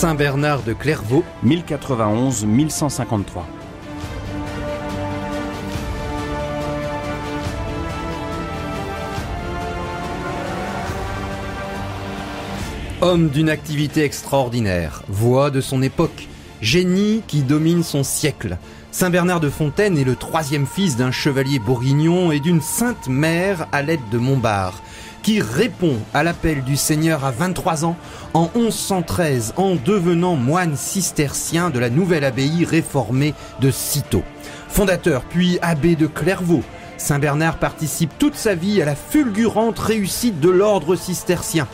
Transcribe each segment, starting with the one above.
Saint Bernard de Clairvaux, 1091-1153. Homme d'une activité extraordinaire, voix de son époque, génie qui domine son siècle. Saint Bernard de Fontaine est le troisième fils d'un chevalier bourguignon et d'une sainte mère à l'aide de Montbard qui répond à l'appel du Seigneur à 23 ans en 1113 en devenant moine cistercien de la nouvelle abbaye réformée de Citeaux. Fondateur puis abbé de Clairvaux, Saint Bernard participe toute sa vie à la fulgurante réussite de l'ordre cistercien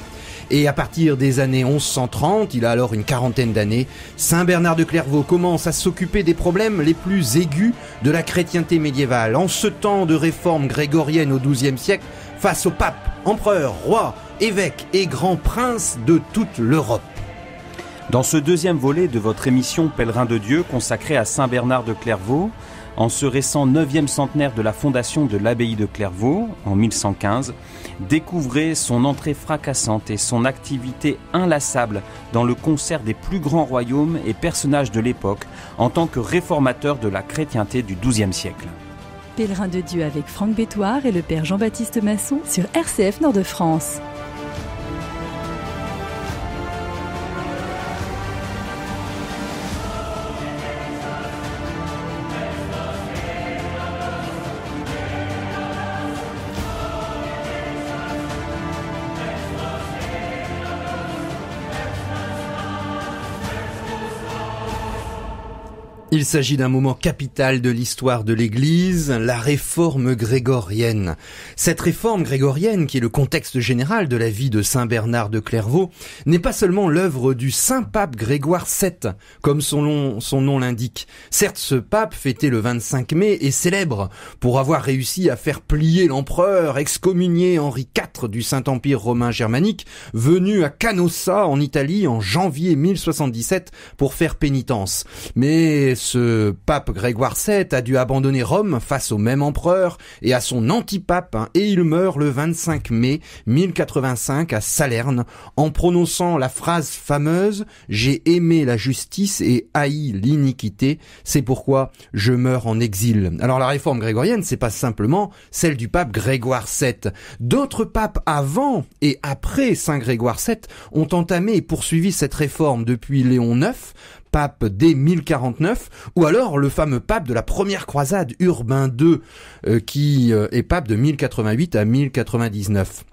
et à partir des années 1130, il a alors une quarantaine d'années, Saint Bernard de Clairvaux commence à s'occuper des problèmes les plus aigus de la chrétienté médiévale. En ce temps de réforme grégorienne au XIIe siècle, face au pape, empereur, roi, évêque et grand prince de toute l'Europe. Dans ce deuxième volet de votre émission Pèlerin de Dieu consacré à Saint Bernard de Clairvaux, en ce récent 9e centenaire de la fondation de l'abbaye de Clairvaux, en 1115, découvrez son entrée fracassante et son activité inlassable dans le concert des plus grands royaumes et personnages de l'époque en tant que réformateur de la chrétienté du XIIe siècle. Pèlerin de Dieu avec Franck Bétoir et le père Jean-Baptiste Masson sur RCF Nord de France. Il s'agit d'un moment capital de l'histoire de l'Église, la réforme grégorienne. Cette réforme grégorienne, qui est le contexte général de la vie de Saint Bernard de Clairvaux, n'est pas seulement l'œuvre du Saint Pape Grégoire VII, comme son nom, l'indique. Certes, ce pape, fêté le 25 mai, est célèbre pour avoir réussi à faire plier l'empereur excommunié Henri IV du Saint-Empire romain germanique, venu à Canossa en Italie en janvier 1077 pour faire pénitence. Mais ce pape Grégoire VII a dû abandonner Rome face au même empereur et à son antipape, hein, et il meurt le 25 mai 1085 à Salerne, en prononçant la phrase fameuse « J'ai aimé la justice et haï l'iniquité, c'est pourquoi je meurs en exil ». Alors la réforme grégorienne, c'est pas simplement celle du pape Grégoire VII. D'autres papes avant et après Saint Grégoire VII ont entamé et poursuivi cette réforme depuis Léon IX, pape dès 1049, ou alors le fameux pape de la première croisade, Urbain II, euh, qui euh, est pape de 1088 à 1099.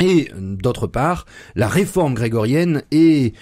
Et euh, d'autre part, la réforme grégorienne est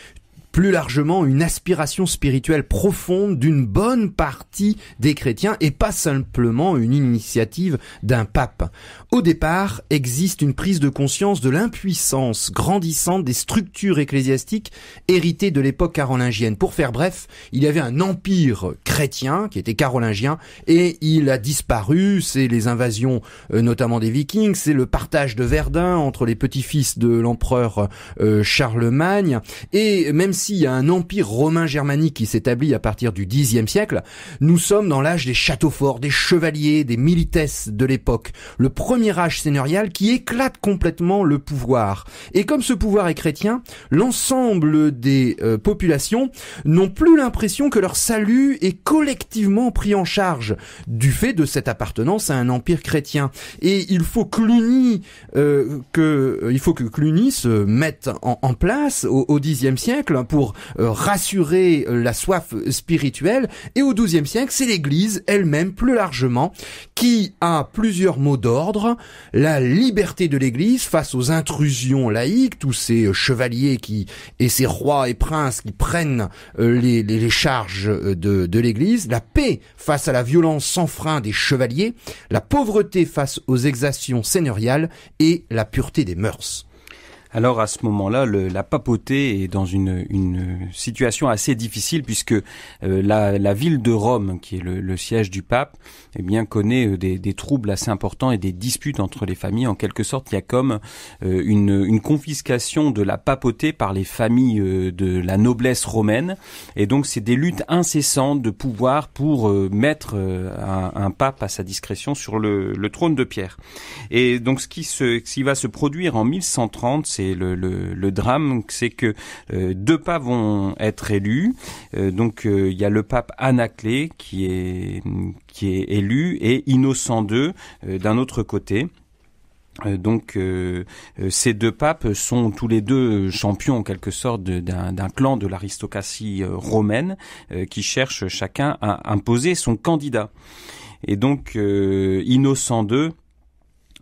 plus largement une aspiration spirituelle profonde d'une bonne partie des chrétiens et pas simplement une initiative d'un pape. Au départ, existe une prise de conscience de l'impuissance grandissante des structures ecclésiastiques héritées de l'époque carolingienne. Pour faire bref, il y avait un empire chrétien qui était carolingien et il a disparu, c'est les invasions euh, notamment des vikings, c'est le partage de Verdun entre les petits-fils de l'empereur euh, Charlemagne et même si s'il y a un empire romain germanique qui s'établit à partir du Xe siècle, nous sommes dans l'âge des châteaux forts, des chevaliers, des militesses de l'époque, le premier âge seigneurial qui éclate complètement le pouvoir. Et comme ce pouvoir est chrétien, l'ensemble des euh, populations n'ont plus l'impression que leur salut est collectivement pris en charge du fait de cette appartenance à un empire chrétien. Et il faut Cluny, euh, que, euh, il faut que Cluny se mette en, place au Xe siècle pour euh, rassurer euh, la soif spirituelle. Et au XIIe siècle, c'est l'Église elle-même, plus largement, qui a plusieurs mots d'ordre. La liberté de l'Église face aux intrusions laïques, tous ces euh, chevaliers qui et ces rois et princes qui prennent les, charges de, de l'Église. La paix face à la violence sans frein des chevaliers. La pauvreté face aux exactions seigneuriales et la pureté des mœurs. Alors à ce moment-là, la papauté est dans une, une situation assez difficile puisque euh, la, la, ville de Rome, qui est le, siège du pape, eh bien connaît euh, des, des, troubles assez importants et des disputes entre les familles. En quelque sorte, il y a comme euh, une, une, confiscation de la papauté par les familles de la noblesse romaine. Et donc c'est des luttes incessantes de pouvoir pour mettre un, pape à sa discrétion sur le, trône de pierre. Et donc ce qui, se, ce qui va se produire en 1130, c'est le, drame, c'est que euh, deux papes vont être élus. Euh, donc euh, il y a le pape Anaclé qui est qui est élu et Innocent II d'un autre côté. Donc ces deux papes sont tous les deux champions en quelque sorte d'un clan de l'aristocratie romaine qui cherche chacun à imposer son candidat. Et donc Innocent II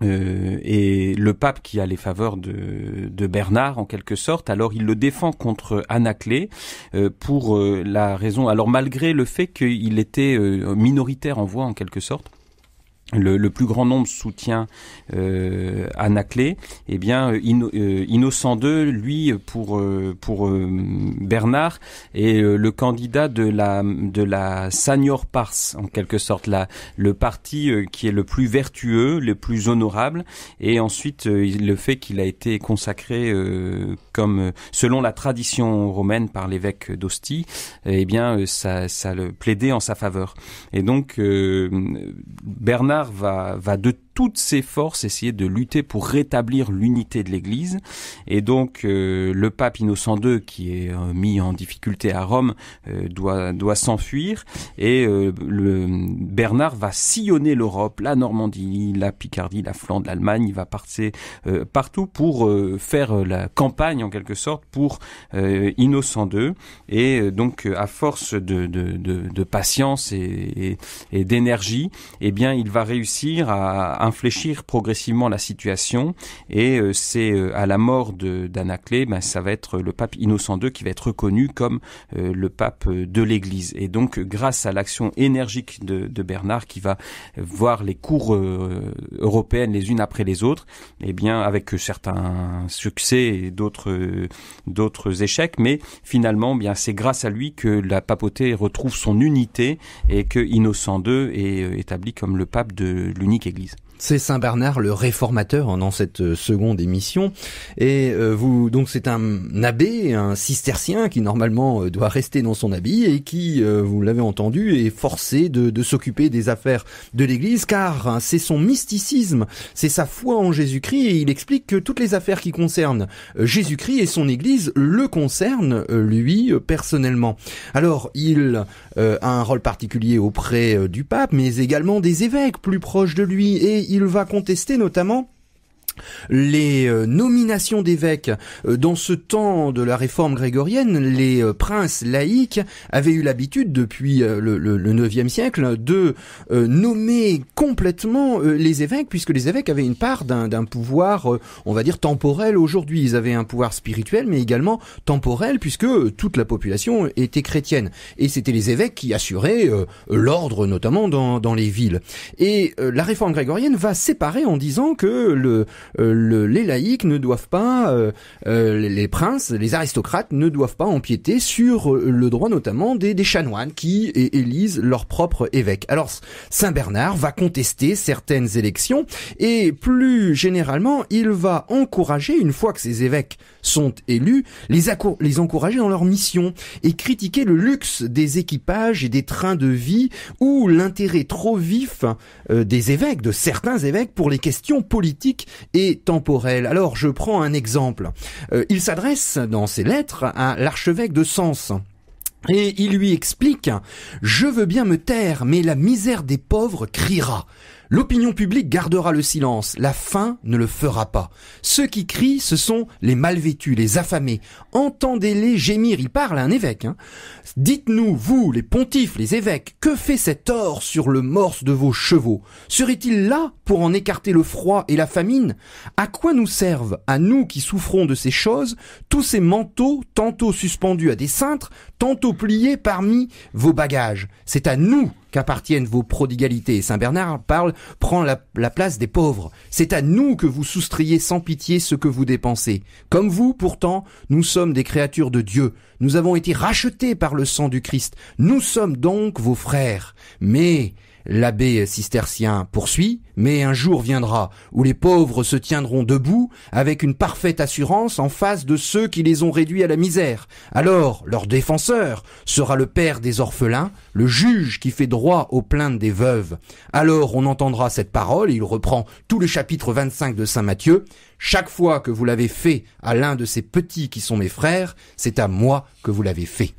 euh, et le pape qui a les faveurs de, de, Bernard en quelque sorte, alors il le défend contre Anaclet euh, pour euh, la raison, alors malgré le fait qu'il était minoritaire en voix en quelque sorte, le, le, plus grand nombre soutient euh, et eh bien euh, euh, Innocent II, lui pour euh, pour Bernard est le candidat de la de la Sagnor pars en quelque sorte la le parti qui est le plus vertueux, le plus honorable et ensuite le fait qu'il a été consacré comme selon la tradition romaine par l'évêque d'Ostie, eh bien ça ça le plaidait en sa faveur. Et donc Bernard va, va de toutes ses forces essayer de lutter pour rétablir l'unité de l'Église. Et donc euh, le pape Innocent II, qui est euh, mis en difficulté à Rome, euh, doit, doit s'enfuir. Et le, Bernard va sillonner l'Europe, la Normandie, la Picardie, la Flandre, l'Allemagne. Il va partir partout pour faire la campagne en quelque sorte pour Innocent II. Et donc à force de, de, de, de patience et, et, et d'énergie, eh bien il va réussir à infléchir progressivement la situation. Et euh, c'est euh, à la mort d'Anaclet, ben, ça va être le pape Innocent II qui va être reconnu comme euh, le pape de l'Église. Et donc, grâce à l'action énergique de, Bernard, qui va voir les cours européennes les unes après les autres, et eh bien, avec certains succès et d'autres d'autres échecs, mais finalement, eh bien, c'est grâce à lui que la papauté retrouve son unité et que Innocent II est établi comme le pape de l'unique Église. C'est Saint Bernard le réformateur hein, dans cette euh, seconde émission et euh, vous donc c'est un abbé, un cistercien qui normalement euh, doit rester dans son habit et qui vous l'avez entendu est forcé de, de s'occuper des affaires de l'Église car hein, c'est son mysticisme, c'est sa foi en Jésus-Christ et il explique que toutes les affaires qui concernent Jésus-Christ et son Église le concernent lui personnellement. Alors il a un rôle particulier auprès du pape mais également des évêques plus proches de lui et il va contester notamment les euh, nominations d'évêques euh, dans ce temps de la réforme grégorienne, les euh, princes laïcs avaient eu l'habitude depuis le, 9 siècle de nommer complètement les évêques puisque les évêques avaient une part d'un, pouvoir on va dire temporel aujourd'hui, ils avaient un pouvoir spirituel mais également temporel puisque toute la population était chrétienne et c'était les évêques qui assuraient l'ordre notamment dans les villes. Et la réforme grégorienne va séparer en disant que le euh, les laïcs ne doivent pas, euh, euh, les, princes, les aristocrates ne doivent pas empiéter sur le droit notamment des, chanoines qui élisent leur propre évêque. Alors Saint Bernard va contester certaines élections et plus généralement il va encourager, une fois que ces évêques sont élus, les, les encourager dans leur mission et critiquer le luxe des équipages et des trains de vie ou l'intérêt trop vif des évêques, de certains évêques pour les questions politiques temporelle. Alors je prends un exemple. Euh, il s'adresse dans ses lettres à l'archevêque de Sens. Et il lui explique ⁇ Je veux bien me taire, mais la misère des pauvres criera. L'opinion publique gardera le silence, la faim ne le fera pas. Ceux qui crient, ce sont les malvêtus, les affamés. Entendez-les gémir, il parle à un évêque. Hein. Dites-nous, vous, les pontifes, les évêques, que fait cet or sur le morse de vos chevaux Serait-il là pour en écarter le froid et la famine À quoi nous servent, à nous qui souffrons de ces choses, tous ces manteaux tantôt suspendus à des cintres, tantôt pliés parmi vos bagages C'est à nous qu'appartiennent vos prodigalités. Saint Bernard parle, prend la, place des pauvres. C'est à nous que vous soustriez sans pitié ce que vous dépensez. Comme vous, pourtant, nous sommes des créatures de Dieu. Nous avons été rachetés par le sang du Christ. Nous sommes donc vos frères. Mais L'abbé cistercien poursuit, mais un jour viendra où les pauvres se tiendront debout avec une parfaite assurance en face de ceux qui les ont réduits à la misère. Alors leur défenseur sera le père des orphelins, le juge qui fait droit aux plaintes des veuves. Alors on entendra cette parole, il reprend tout le chapitre 25 de Saint Matthieu, chaque fois que vous l'avez fait à l'un de ces petits qui sont mes frères, c'est à moi que vous l'avez fait.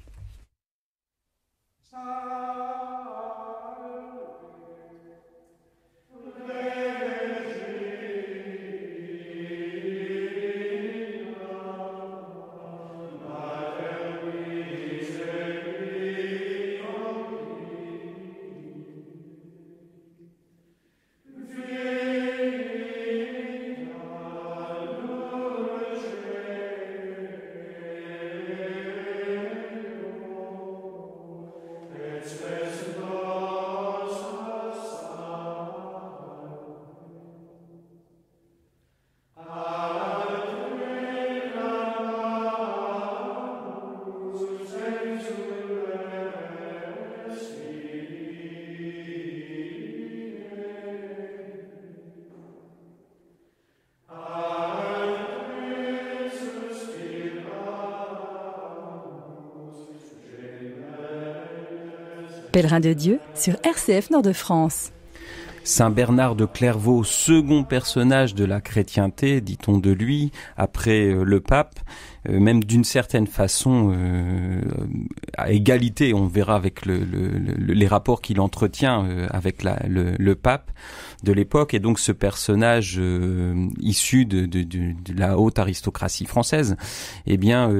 Pèlerin de Dieu sur RCF Nord de France. Saint Bernard de Clairvaux, second personnage de la chrétienté, dit-on de lui, après euh, le pape, euh, même d'une certaine façon euh, à égalité. On verra avec le, le, les rapports qu'il entretient euh, avec la, le, pape de l'époque et donc ce personnage issu de, de, de, de, la haute aristocratie française, eh bien,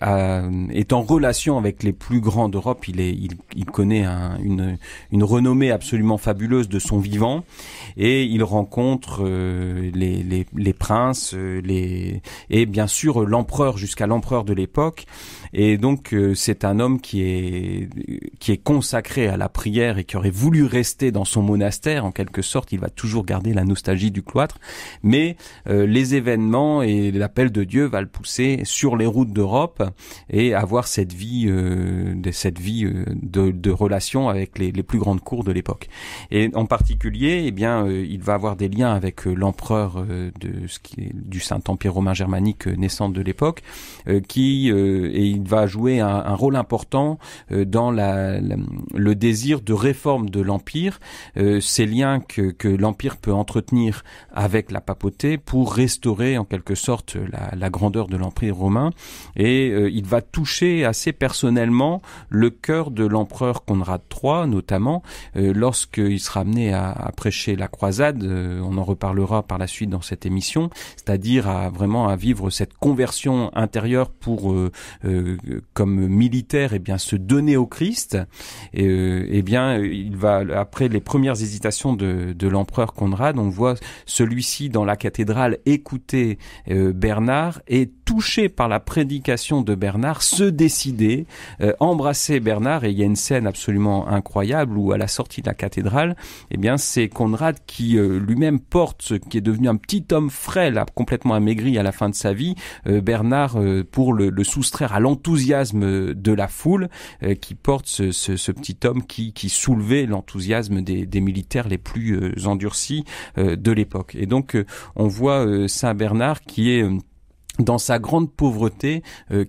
est en relation avec les plus grands d'Europe. Il, est, il, il connaît une, une renommée absolument fabuleuse de son vivant et il rencontre les, les, les, princes, les, et bien sûr l'empereur jusqu'à l'empereur de l'époque. Et donc euh, c'est un homme qui est qui est consacré à la prière et qui aurait voulu rester dans son monastère en quelque sorte. Il va toujours garder la nostalgie du cloître, mais euh, les événements et l'appel de Dieu va le pousser sur les routes d'Europe et avoir cette vie euh, de cette vie de, de relation avec les, plus grandes cours de l'époque. Et en particulier, eh bien, il va avoir des liens avec l'empereur de ce qui est, du Saint Empire romain germanique naissant de l'époque euh, qui euh, et il va jouer un, rôle important euh, dans la, le désir de réforme de l'empire, ces liens que, que l'empire peut entretenir avec la papauté pour restaurer en quelque sorte la, grandeur de l'empire romain. Et il va toucher assez personnellement le cœur de l'empereur Conrad III, notamment lorsqu'il sera amené à, prêcher la croisade. on en reparlera par la suite dans cette émission, c'est-à-dire à vraiment à vivre cette conversion intérieure pour euh, euh, comme militaire et eh bien se donner au Christ et euh, eh bien il va après les premières hésitations de, de l'empereur Conrad on voit celui-ci dans la cathédrale écouter Bernard et touché par la prédication de Bernard se décider embrasser Bernard et il y a une scène absolument incroyable où à la sortie de la cathédrale eh bien c'est Conrad qui lui-même porte ce qui est devenu un petit homme frêle complètement amaigri à la fin de sa vie Bernard euh, pour le, soustraire à l'enthousiasme de la foule euh, qui porte ce, petit homme qui, qui soulevait l'enthousiasme des, militaires les plus euh, endurcis de l'époque. Et donc on voit Saint Bernard qui est dans sa grande pauvreté,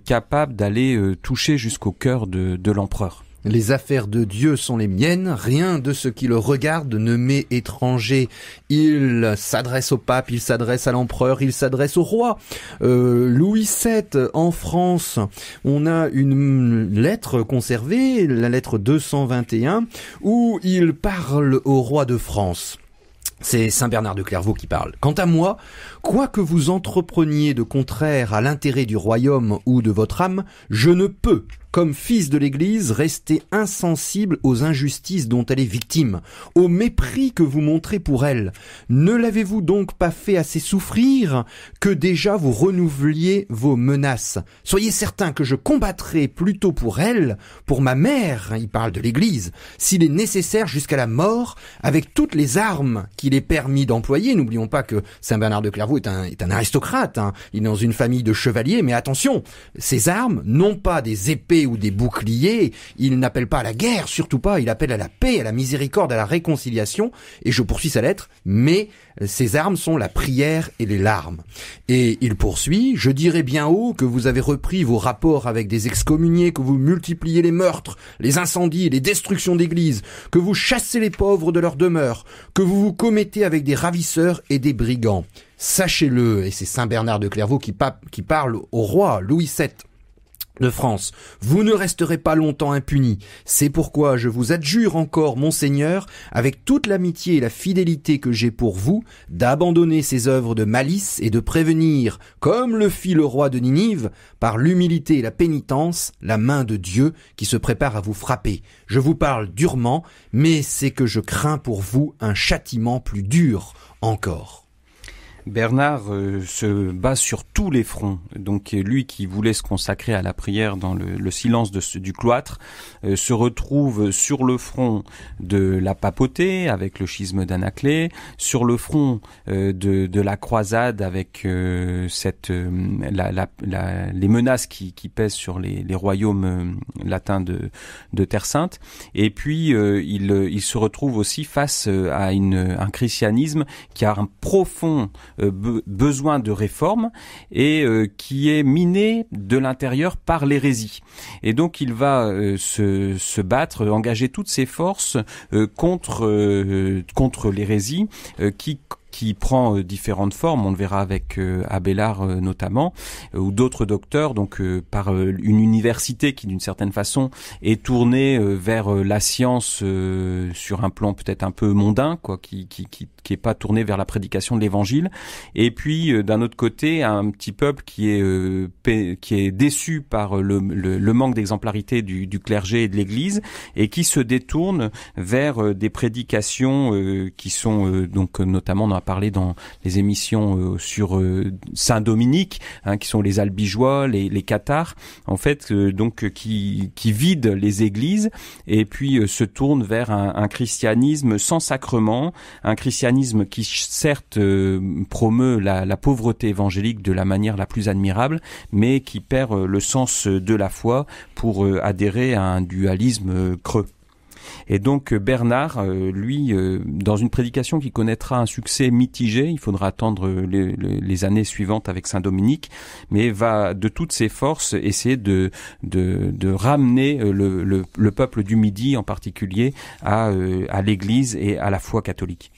capable d'aller toucher jusqu'au cœur de l'empereur. Les affaires de Dieu sont les miennes, rien de ce qui le regarde ne m'est étranger. Il s'adresse au pape, il s'adresse à l'empereur, il s'adresse au roi. Euh, Louis VII, en France, on a une lettre conservée, la lettre 221, où il parle au roi de France. C'est Saint Bernard de Clairvaux qui parle. Quant à moi, quoi que vous entrepreniez de contraire à l'intérêt du royaume ou de votre âme, je ne peux comme fils de l'Église, restez insensible aux injustices dont elle est victime, au mépris que vous montrez pour elle. Ne l'avez-vous donc pas fait assez souffrir que déjà vous renouveliez vos menaces Soyez certain que je combattrai plutôt pour elle, pour ma mère, il parle de l'Église, s'il est nécessaire jusqu'à la mort, avec toutes les armes qu'il est permis d'employer. N'oublions pas que Saint Bernard de Clairvaux est un, aristocrate, hein. il est dans une famille de chevaliers, mais attention, ces armes, non pas des épées, ou des boucliers, il n'appelle pas à la guerre, surtout pas, il appelle à la paix, à la miséricorde, à la réconciliation, et je poursuis sa lettre, mais euh, ses armes sont la prière et les larmes. Et il poursuit, je dirais bien haut que vous avez repris vos rapports avec des excommuniés, que vous multipliez les meurtres, les incendies, les destructions d'églises, que vous chassez les pauvres de leur demeure, que vous vous commettez avec des ravisseurs et des brigands. Sachez-le, et c'est Saint Bernard de Clairvaux qui, qui parle au roi Louis VII de France. Vous ne resterez pas longtemps impunis. C'est pourquoi je vous adjure encore, monseigneur, avec toute l'amitié et la fidélité que j'ai pour vous, d'abandonner ces œuvres de malice et de prévenir, comme le fit le roi de Ninive, par l'humilité et la pénitence, la main de Dieu qui se prépare à vous frapper. Je vous parle durement, mais c'est que je crains pour vous un châtiment plus dur encore. Bernard euh, se bat sur tous les fronts. Donc euh, lui qui voulait se consacrer à la prière dans le, silence du cloître euh, se retrouve sur le front de la papauté avec le schisme d'Anaclée, sur le front de, la croisade avec cette les menaces qui, pèsent sur les, royaumes latins de, Terre Sainte. Et puis il, se retrouve aussi face à un christianisme qui a un profond euh, besoin de réforme et euh, qui est miné de l'intérieur par l'hérésie. Et donc il va euh, se, se, battre, engager toutes ses forces contre contre l'hérésie qui qui prend euh, différentes formes. On le verra avec euh, Abélard euh, notamment, ou d'autres docteurs, donc par une université qui d'une certaine façon est tournée vers la science sur un plan peut-être un peu mondain, quoi, qui qui qui, qui est pas tournée vers la prédication de l'Évangile. Et puis d'un autre côté, un petit peuple qui est qui est déçu par le, le, manque d'exemplarité du, du clergé et de l'Église et qui se détourne vers des prédications qui sont donc notamment dans a parlé dans les émissions euh, sur euh, Saint-Dominique, hein, qui sont les albigeois, les, les cathares, en fait, euh, donc qui, qui vident les églises et puis se tournent vers un, un, christianisme sans sacrement, un christianisme qui certes promeut la, la pauvreté évangélique de la manière la plus admirable, mais qui perd le sens de la foi pour adhérer à un dualisme creux. Et donc euh, Bernard, euh, lui, euh, dans une prédication qui connaîtra un succès mitigé, il faudra attendre les, années suivantes avec Saint Dominique, mais va de toutes ses forces essayer de, de, ramener le, le, peuple du Midi en particulier à, à l'Église et à la foi catholique.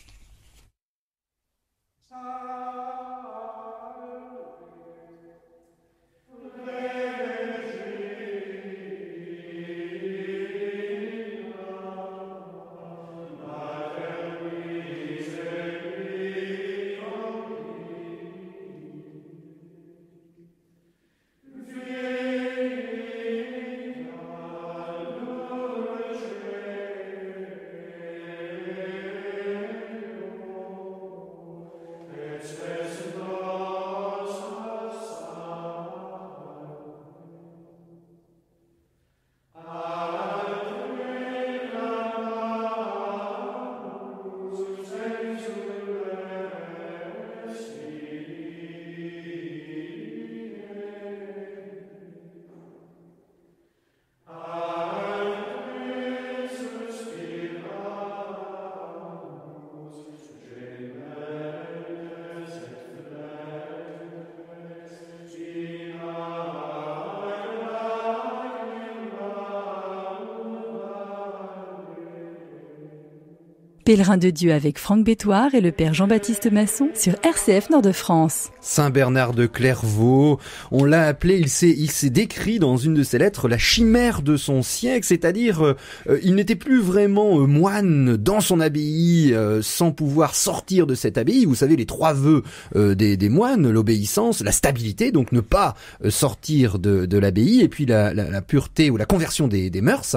Pèlerin de Dieu avec Franck Bétoire et le père Jean-Baptiste Masson sur RCF Nord-de-France. Saint Bernard de Clairvaux, on l'a appelé, il s'est, il s'est décrit dans une de ses lettres la chimère de son siècle, c'est-à-dire euh, il n'était plus vraiment euh, moine dans son abbaye euh, sans pouvoir sortir de cette abbaye. Vous savez les trois vœux des, des, moines, l'obéissance, la stabilité, donc ne pas sortir de, de l'abbaye, et puis la, la, la, pureté ou la conversion des, des mœurs.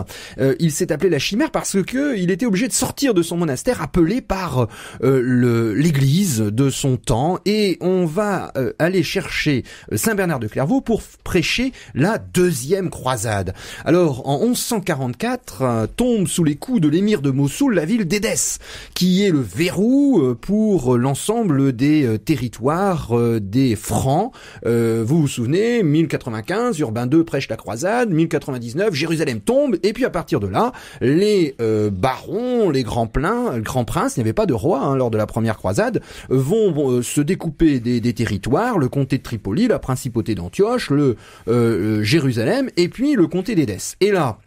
il s'est appelé la chimère parce que il était obligé de sortir de son monastère appelé par euh, l'Église de son temps et on va euh, aller chercher euh, Saint Bernard de Clairvaux pour prêcher la deuxième croisade. Alors en 1144 tombe sous les coups de l'émir de Mossoul la ville d'Édesse qui est le verrou pour l'ensemble des territoires des Francs. vous vous souvenez 1095 Urbain II prêche la croisade, 1099 Jérusalem tombe et puis à partir de là les barons, les grands pleins le grand prince, il n'y avait pas de roi hein, lors de la première croisade, vont, euh, se découper des, des, territoires, le comté de Tripoli, la principauté d'Antioche, le euh, euh, Jérusalem, et puis le comté d'Édesse. Et là,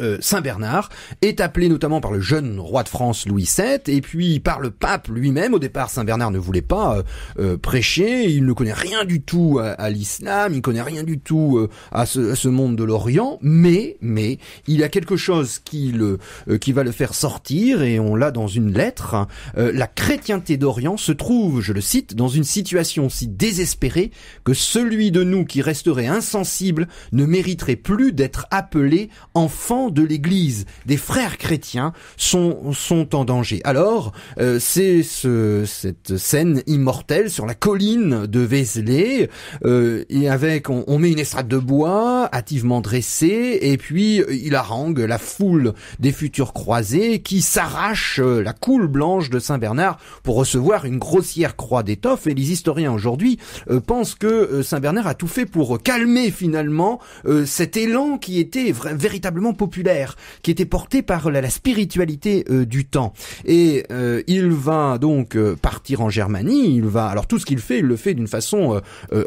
euh, Saint Bernard est appelé notamment par le jeune roi de France Louis VII et puis par le pape lui-même. Au départ, Saint Bernard ne voulait pas euh, euh, prêcher, il ne connaît rien du tout à, l'islam, il connaît rien du tout à ce, monde de l'Orient, mais mais il a quelque chose qui le qui va le faire sortir et on l'a dans une lettre. la chrétienté d'Orient se trouve, je le cite, dans une situation si désespérée que celui de nous qui resterait insensible ne mériterait plus d'être appelé enfant de l'Église, des frères chrétiens, sont, sont en danger. Alors, euh, c'est ce, cette scène immortelle sur la colline de Vézelay, euh, et avec, on, met une estrade de bois, hâtivement dressée, et puis euh, il harangue la foule des futurs croisés qui s'arrache la coule blanche de Saint-Bernard pour recevoir une grossière croix d'étoffe, et les historiens aujourd'hui pensent que Saint-Bernard a tout fait pour calmer finalement cet élan qui était véritablement populaire qui était porté par la, spiritualité euh, du temps. Et euh, il va donc euh, partir en Germanie. Il va alors tout ce qu'il fait, il le fait d'une façon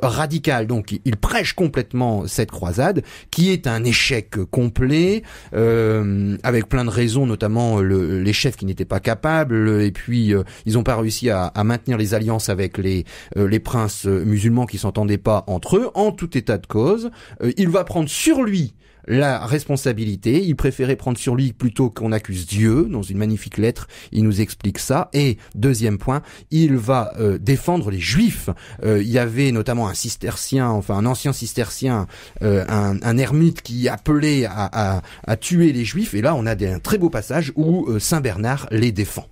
radicale. Donc il, prêche complètement cette croisade qui est un échec complet avec plein de raisons, notamment les chefs qui n'étaient pas capables. Et puis ils n'ont pas réussi à, maintenir les alliances avec les les princes musulmans qui s'entendaient pas entre eux. En tout état de cause, il va prendre sur lui la responsabilité. Il préférait prendre sur lui plutôt qu'on accuse Dieu. Dans une magnifique lettre, il nous explique ça. Et deuxième point, il va euh, défendre les Juifs. Euh, il y avait notamment un cistercien, enfin un ancien cistercien, euh, un, ermite qui appelait à, tuer les Juifs. Et là, on a un très beau passage où Saint Bernard les défend.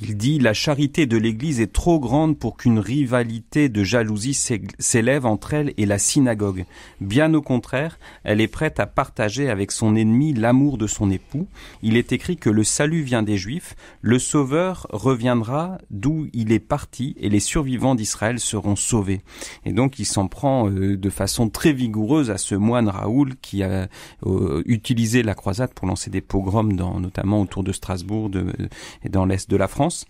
Il dit La charité de l'Église est trop grande pour qu'une rivalité de jalousie s'élève entre elle et la synagogue. Bien au contraire, elle est prête à partager avec son ennemi l'amour de son époux. Il est écrit que le salut vient des Juifs, le Sauveur reviendra d'où il est parti et les survivants d'Israël seront sauvés. Et donc il s'en prend euh, de façon très vigoureuse à ce moine Raoul qui a euh, utilisé la croisade pour lancer des pogroms dans, notamment autour de Strasbourg euh, et dans l'est de la France. France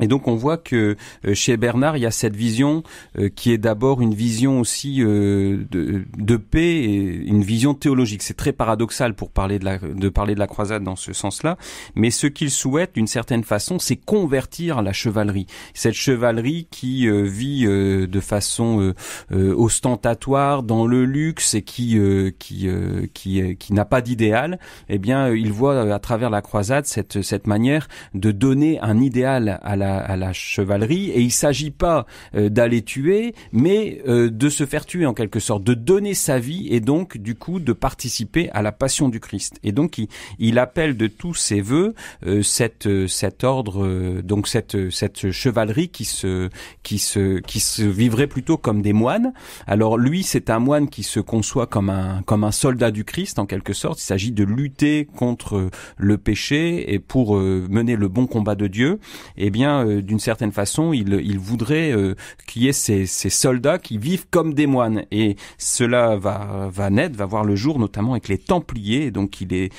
et donc on voit que euh, chez Bernard, il y a cette vision euh, qui est d'abord une vision aussi euh, de, de, paix et une vision théologique. C'est très paradoxal pour parler de, la, de parler de la croisade dans ce sens-là, mais ce qu'il souhaite d'une certaine façon, c'est convertir la chevalerie. Cette chevalerie qui vit de façon ostentatoire dans le luxe et qui qui qui, qui n'a pas d'idéal, eh bien il voit à travers la croisade cette cette manière de donner un idéal à la à la chevalerie, et il s'agit pas euh, d'aller tuer, mais euh, de se faire tuer en quelque sorte, de donner sa vie et donc du coup de participer à la passion du Christ. Et donc il, appelle de tous ses voeux euh, cette, cet ordre, donc cette, cette chevalerie qui se, qui, se, qui se vivrait plutôt comme des moines. Alors lui, c'est un moine qui se conçoit comme un, comme un soldat du Christ en quelque sorte. Il s'agit de lutter contre le péché et pour mener le bon combat de Dieu. Et eh bien, euh, d'une certaine façon, il, voudrait euh, qu'il y ait ces, soldats qui vivent comme des moines. Et cela va, naître, va voir le jour, notamment avec les Templiers. donc, il est,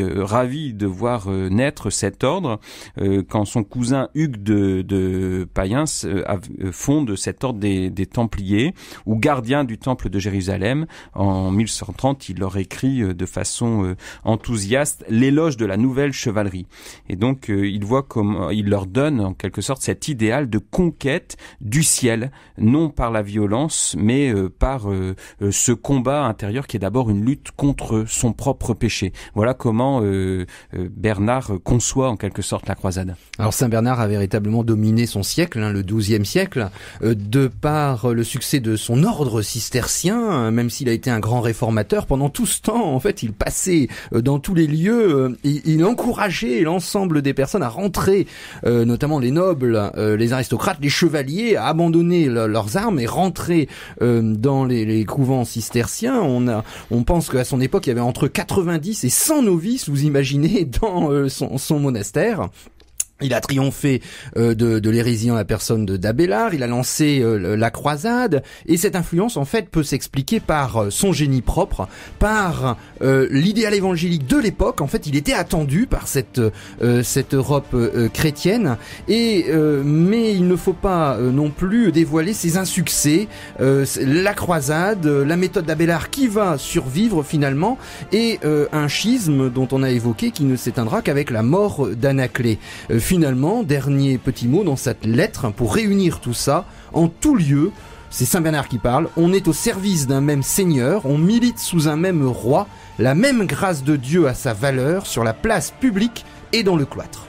euh, ravi de voir naître cet ordre quand son cousin Hugues de, Païens Payens fonde cet ordre des, Templiers ou gardiens du temple de Jérusalem. En 1130, il leur écrit de façon enthousiaste l'éloge de la nouvelle chevalerie. Et donc, il voit il leur donne en quelque sorte cet idéal de conquête du ciel, non par la violence, mais euh, par euh, euh, ce combat intérieur qui est d'abord une lutte contre son propre péché. Voilà comment Bernard conçoit en quelque sorte la croisade. Alors Saint Bernard a véritablement dominé son siècle, hein, le XIIe siècle, de par le succès de son ordre cistercien, hein, même s'il a été un grand réformateur, pendant tout ce temps, en fait, il passait dans tous les lieux, il encourageait l'ensemble des personnes à rentrer, notamment les nobles, euh, les aristocrates, les chevaliers, à abandonner leurs armes et rentrer euh, dans les, couvents cisterciens. On, a, on pense qu'à son époque, il y avait entre 90 et 100 novices, vous imaginez, dans euh, son monastère. Il a triomphé euh, de, de l'hérésie en la personne de d'Abélard, il a lancé euh, la croisade, et cette influence en fait peut s'expliquer par euh, son génie propre, par l'idéal évangélique de l'époque, en fait il était attendu par cette, cette Europe chrétienne, et mais il ne faut pas non plus dévoiler ses insuccès, la croisade, la méthode d'Abélard qui va survivre finalement, et un schisme dont on a évoqué qui ne s'éteindra qu'avec la mort d'Anaclée finalement, dernier petit mot dans cette lettre, hein, pour réunir tout ça, en tout lieu, c'est Saint Bernard qui parle, on est au service d'un même Seigneur, on milite sous un même roi, la même grâce de Dieu a sa valeur sur la place publique et dans le cloître.